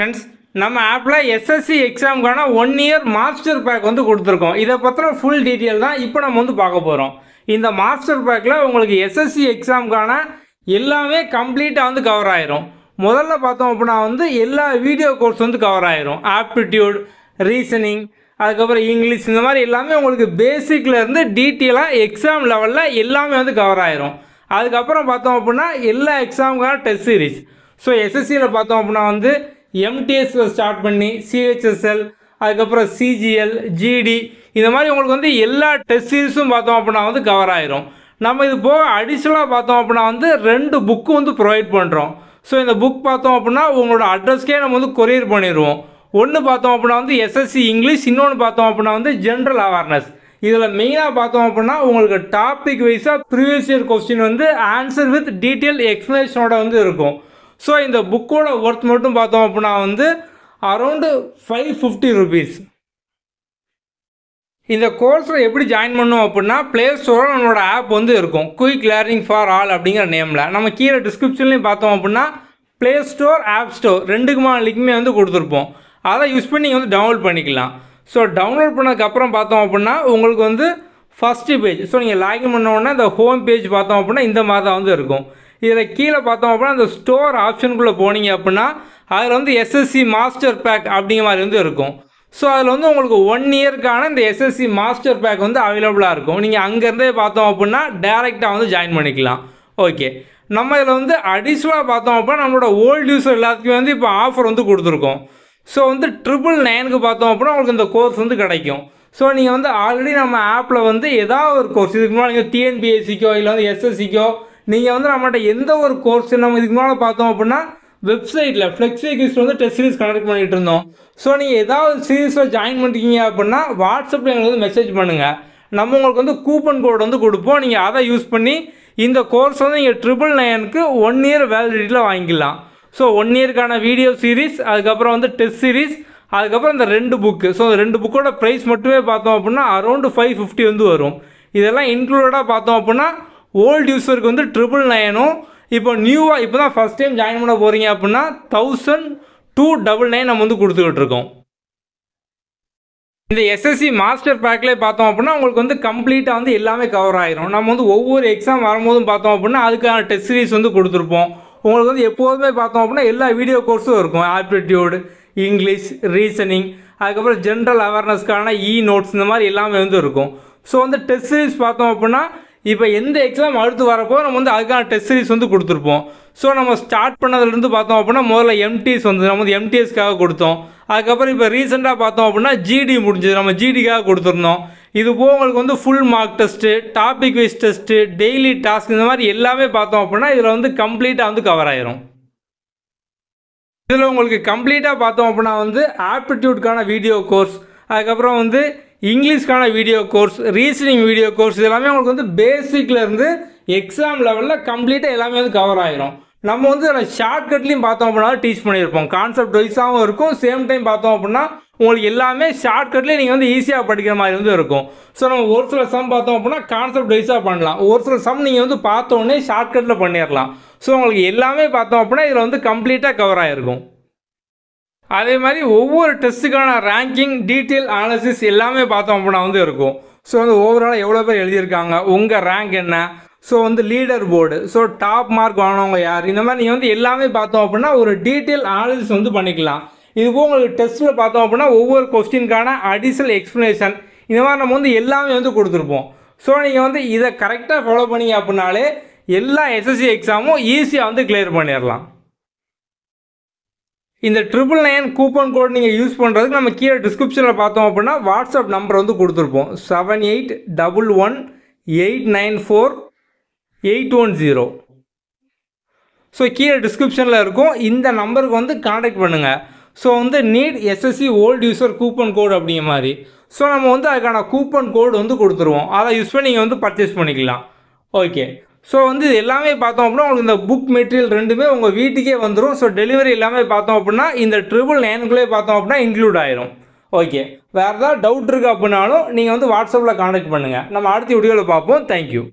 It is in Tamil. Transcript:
ஃப்ரெண்ட்ஸ் நம்ம ஆப்பில் எஸ்எஸ்சி எக்ஸாமுக்கான ஒன் இயர் மாஸ்டர் பேக் வந்து கொடுத்துருக்கோம் இதை பற்றின ஃபுல் டீட்டெயில் தான் இப்போ நம்ம வந்து பார்க்க போகிறோம் இந்த மாஸ்டர் பேக்கில் உங்களுக்கு எஸ்எஸ்சி எக்ஸாமுக்கான எல்லாமே கம்ப்ளீட்டாக வந்து கவர் ஆயிரும் முதல்ல பார்த்தோம் அப்படின்னா வந்து எல்லா வீடியோ கோர்ஸ் வந்து கவர் ஆயிரும் ஆப்டிடியூட் ரீசனிங் அதுக்கப்புறம் இங்கிலீஷ் இந்த மாதிரி எல்லாமே உங்களுக்கு பேசிக்லேருந்து டீட்டெயிலாக எக்ஸாம் லெவலில் எல்லாமே வந்து கவர் ஆயிரும் அதுக்கப்புறம் பார்த்தோம் அப்படின்னா எல்லா எக்ஸாமுக்கான டெஸ்ட் சீரீஸ் ஸோ எஸ்எஸ்சியில் பார்த்தோம் அப்படின்னா வந்து எம்டிஎஸ்எல் ஸ்டார்ட் பண்ணி சிஹெச்எஸ்எல் அதுக்கப்புறம் சிஜிஎல் ஜிடி இந்த மாதிரி உங்களுக்கு வந்து எல்லா டெஸ்ட் சீரிஸும் பார்த்தோம் அப்படின்னா வந்து கவர் ஆயிரும் நம்ம இது போக அடிஷ்னலாக பார்த்தோம் அப்படின்னா வந்து ரெண்டு புக்கு வந்து ப்ரொவைட் பண்ணுறோம் ஸோ இந்த புக் பார்த்தோம் அப்படின்னா உங்களோட அட்ரஸ்க்கே நம்ம வந்து கொரியர் பண்ணிடுவோம் ஒன்று பார்த்தோம் அப்படின்னா வந்து எஸ்எஸ்சி இங்கிலீஷ் இன்னொன்று பார்த்தோம் அப்படின்னா வந்து ஜென்ரல் அவேர்னஸ் இதில் மெயினாக பார்த்தோம் அப்படின்னா உங்களுக்கு டாபிக் வைஸாக ப்ரீவியஸ் இயர் கொஸ்டின் வந்து ஆன்சர் வித் டீட்டெயில் எக்ஸ்ப்ளனேஷனோட வந்து இருக்கும் ஸோ இந்த புக்கோட ஒர்த் மட்டும் பார்த்தோம் அப்படின்னா வந்து அரௌண்டு ஃபைவ் ஃபிஃப்டி ருபீஸ் இந்த கோர்ஸில் எப்படி ஜாயின் பண்ணோம் அப்படின்னா ப்ளே ஸ்டோரில் நம்மளோட ஆப் வந்து இருக்கும் குயிக் லேர்னிங் ஃபார் ஆல் அப்படிங்கிற நேமில் நம்ம கீழே டிஸ்கிரிப்ஷன்லேயும் பார்த்தோம் அப்படின்னா ப்ளே ஸ்டோர் ஆப் ஸ்டோர் ரெண்டுக்குமான லிங்க்குமே வந்து கொடுத்துருப்போம் அதை யூஸ் பண்ணி நீங்கள் வந்து டவுன்லோட் பண்ணிக்கலாம் ஸோ டவுன்லோட் பண்ணதுக்கப்புறம் பார்த்தோம் அப்படின்னா உங்களுக்கு வந்து ஃபஸ்ட்டு பேஜ் ஸோ நீங்கள் லாகின் உடனே இந்த ஹோம் பேஜ் பார்த்தோம் அப்படின்னா இந்த மாதிரி தான் வந்து இருக்கும் இதில் கீழே பார்த்தோம் அப்படின்னா அந்த ஸ்டோர் ஆப்ஷனுக்குள்ளே போனீங்க அப்படின்னா அதில் வந்து எஸ்எஸ்சி மாஸ்டர் பேக் அப்படிங்கிற மாதிரி வந்து இருக்கும் ஸோ அதில் வந்து உங்களுக்கு ஒன் இயர்க்கான இந்த எஸ்எஸ்சி மாஸ்டர் பேக் வந்து அவைலபிளாக இருக்கும் நீங்கள் அங்கேருந்தே பார்த்தோம் அப்படின்னா டேரெக்டாக வந்து ஜாயின் பண்ணிக்கலாம் ஓகே நம்ம இதில் வந்து அடிஷ்னலாக பார்த்தோம் அப்படின்னா நம்மளோட ஓல்டு யூஸர் எல்லாத்துக்குமே வந்து இப்போ ஆஃபர் வந்து கொடுத்துருக்கோம் ஸோ வந்து ட்ரிபிள் நைனுக்கு பார்த்தோம் அப்படின்னா உங்களுக்கு இந்த கோர்ஸ் வந்து கிடைக்கும் ஸோ நீங்கள் வந்து ஆல்ரெடி நம்ம ஆப்பில் வந்து ஏதாவது ஒரு கோர்ஸ் இதுக்கு முன்னாடி நீங்கள் டிஎன்பிஎஸ்சிக்கோ இல்லை வந்து எஸ்எஸ்சிக்கோ நீங்கள் வந்து நம்மகிட்ட எந்த ஒரு கோர்ஸ் நம்ம இதுக்கு மேலே பார்த்தோம் அப்படின்னா வெப்சைட்டில் ஃப்ளெக்ஸ் சீரீஸ் வந்து டெஸ்ட் சீரிஸ் கனெக்ட் பண்ணிகிட்டு இருந்தோம் ஸோ நீங்கள் ஏதாவது சீரீஸில் ஜாயின் பண்ணிக்கிங்க அப்படின்னா வாட்ஸ்அப்பில் எங்களுக்கு வந்து மெசேஜ் பண்ணுங்கள் நம்ம உங்களுக்கு வந்து கூப்பன் கோடு வந்து கொடுப்போம் நீங்கள் அதை யூஸ் பண்ணி இந்த கோர்ஸ் வந்து நீங்கள் ட்ரிபிள் நைனுக்கு ஒன் இயர் வேலிடிட்டியில் வாங்கிக்கலாம் ஸோ ஒன் இயருக்கான வீடியோ சீரீஸ் அதுக்கப்புறம் வந்து டெஸ்ட் சீரீஸ் அதுக்கப்புறம் இந்த ரெண்டு புக்கு ஸோ ரெண்டு புக்கோட ப்ரைஸ் மட்டுமே பார்த்தோம் அப்படின்னா அரௌண்டு ஃபைவ் ஃபிஃப்டி வந்து வரும் இதெல்லாம் இன்க்ளூடடாக பார்த்தோம் அப்படின்னா ஓல்டு யூஸருக்கு வந்து ட்ரிபிள் நைனும் இப்போ நியூவாக இப்போ தான் ஃபஸ்ட் டைம் ஜாயின் பண்ண போகிறீங்க அப்படின்னா தௌசண்ட் டூ டபுள் நைன் நம்ம வந்து கொடுத்துக்கிட்டு இருக்கோம் இந்த எஸ்எஸ்சி மாஸ்டர் பேக்கில் பார்த்தோம் அப்படின்னா உங்களுக்கு வந்து கம்ப்ளீட்டாக வந்து எல்லாமே கவர் ஆகிரும் நம்ம வந்து ஒவ்வொரு எக்ஸாம் வரும்போதும் பார்த்தோம் அப்படின்னா அதுக்கான டெஸ்ட் சீரிஸ் வந்து கொடுத்துருப்போம் உங்களுக்கு வந்து எப்போதுமே பார்த்தோம் அப்படின்னா எல்லா வீடியோ கோர்ஸும் இருக்கும் ஆப்டிடியூடு இங்கிலீஷ் ரீசனிங் அதுக்கப்புறம் ஜென்ரல் அவேர்னஸ்க்கான இ நோட்ஸ் இந்த மாதிரி எல்லாமே வந்து இருக்கும் ஸோ வந்து டெஸ்ட் சீரீஸ் பார்த்தோம் அப்படின்னா இப்போ எந்த எக்ஸாம் அடுத்து வரப்போ நம்ம வந்து அதுக்கான டெஸ்ட் சீரிஸ் வந்து கொடுத்துருப்போம் ஸோ நம்ம ஸ்டார்ட் பண்ணதுலேருந்து பார்த்தோம் அப்படின்னா முதல்ல எம்டிஎஸ் வந்து நம்ம வந்து எம்டிஎஸ்க்காக கொடுத்தோம் அதுக்கப்புறம் இப்போ ரீசெண்டாக பார்த்தோம் அப்படின்னா ஜிடி முடிஞ்சது நம்ம ஜிடிக்காக கொடுத்துருந்தோம் இது போக உங்களுக்கு வந்து full mark test topic wise test daily task இந்த மாதிரி எல்லாமே பார்த்தோம் அப்படின்னா இதில் வந்து கம்ப்ளீட்டாக வந்து கவர் ஆயிரும் இதில் உங்களுக்கு கம்ப்ளீட்டாக பார்த்தோம் அப்படின்னா வந்து ஆப்டிடியூட்கான வீடியோ கோர்ஸ் அதுக்கப்புறம் வந்து இங்கிலீஷ்க்கான video course reasoning video course எல்லாமே உங்களுக்கு வந்து பேசிக்லேருந்து எக்ஸாம் லெவலில் கம்ப்ளீட்டாக எல்லாமே வந்து கவர் ஆயிரும் நம்ம வந்து ஷார்ட்கட்லையும் பார்த்தோம் அப்படின்னா டீச் பண்ணியிருப்போம் கான்செப்ட் வைஸாகவும் இருக்கும் சேம் டைம் பார்த்தோம் அப்படின்னா உங்களுக்கு எல்லாமே ஷார்ட்கட்லேயும் நீங்கள் வந்து ஈஸியாக படிக்கிற மாதிரி வந்து இருக்கும் ஸோ நம்ம ஒரு சில சம் பார்த்தோம் அப்படின்னா கான்செப்ட் வைஸாக பண்ணலாம் ஒரு சில சம் நீங்கள் வந்து பார்த்தோன்னே ஷார்ட்கட்டில் பண்ணிடலாம் ஸோ உங்களுக்கு எல்லாமே பார்த்தோம் அப்படின்னா இதில் வந்து கம்ப்ளீட்டாக கவர் ஆகிருக்கும் அதே மாதிரி ஒவ்வொரு டெஸ்ட்டுக்கான ரேங்கிங் டீட்டெயில் அனாலிசிஸ் எல்லாமே பார்த்தோம் அப்படின்னா வந்து இருக்கும் ஸோ வந்து ஓவராலாக எவ்வளோ பேர் எழுதியிருக்காங்க உங்கள் ரேங்க் என்ன ஸோ வந்து leader board so top mark வாங்கினவங்க யார் இந்த மாதிரி நீங்கள் வந்து எல்லாமே பார்த்தோம் அப்படின்னா ஒரு டீட்டெயில் அனாலிசிஸ் வந்து பண்ணிக்கலாம் இதுவும் உங்களுக்கு டெஸ்ட்டில் பார்த்தோம் அப்படின்னா ஒவ்வொரு கொஸ்டினுக்கான அடிஷனல் எக்ஸ்ப்ளனேஷன் இந்த மாதிரி நம்ம வந்து எல்லாமே வந்து கொடுத்துருப்போம் ஸோ நீங்கள் வந்து இதை கரெக்டாக ஃபாலோ பண்ணிங்க அப்படின்னாலே எல்லா எஸ்எஸ்சி எக்ஸாமும் ஈஸியாக வந்து கிளியர் பண்ணிடலாம் இந்த ட்ரிபிள் நைன் கூப்பன் கோட் நீங்கள் யூஸ் பண்ணுறதுக்கு நம்ம கீழே டிஸ்கிரிப்ஷனில் பார்த்தோம் அப்படின்னா வாட்ஸ்அப் நம்பர் வந்து கொடுத்துருப்போம் seven eight double one eight nine four eight one zero so கீழே டிஸ்கிரிப்ஷனில் இருக்கும் இந்த நம்பருக்கு வந்து கான்டாக்ட் பண்ணுங்கள் ஸோ வந்து NEET SSC old user coupon code அப்படிங்கிற மாதிரி ஸோ நம்ம வந்து அதுக்கான கூப்பன் கோடு வந்து கொடுத்துருவோம் அதை யூஸ் பண்ணி நீங்கள் வந்து பர்ச்சேஸ் பண்ணிக்கலாம் ஓகே ஸோ வந்து எல்லாமே பார்த்தோம் அப்படின்னா உங்களுக்கு இந்த புக் மெட்டீரியல் ரெண்டுமே உங்கள் வீட்டுக்கே வந்துடும் ஸோ டெலிவரி எல்லாமே பார்த்தோம் அப்படின்னா இந்த ட்ரிபிள் நைனுக்குள்ளே பார்த்தோம் அப்படின்னா இன்க்ளூட் ஆயிரும் ஓகே வேறு ஏதாவது டவுட் இருக்குது அப்படின்னாலும் நீங்கள் வந்து வாட்ஸ்அப்பில் காண்டக்ட் பண்ணுங்கள் நம்ம அடுத்த வீடியோவில் பார்ப்போம் தேங்க்யூ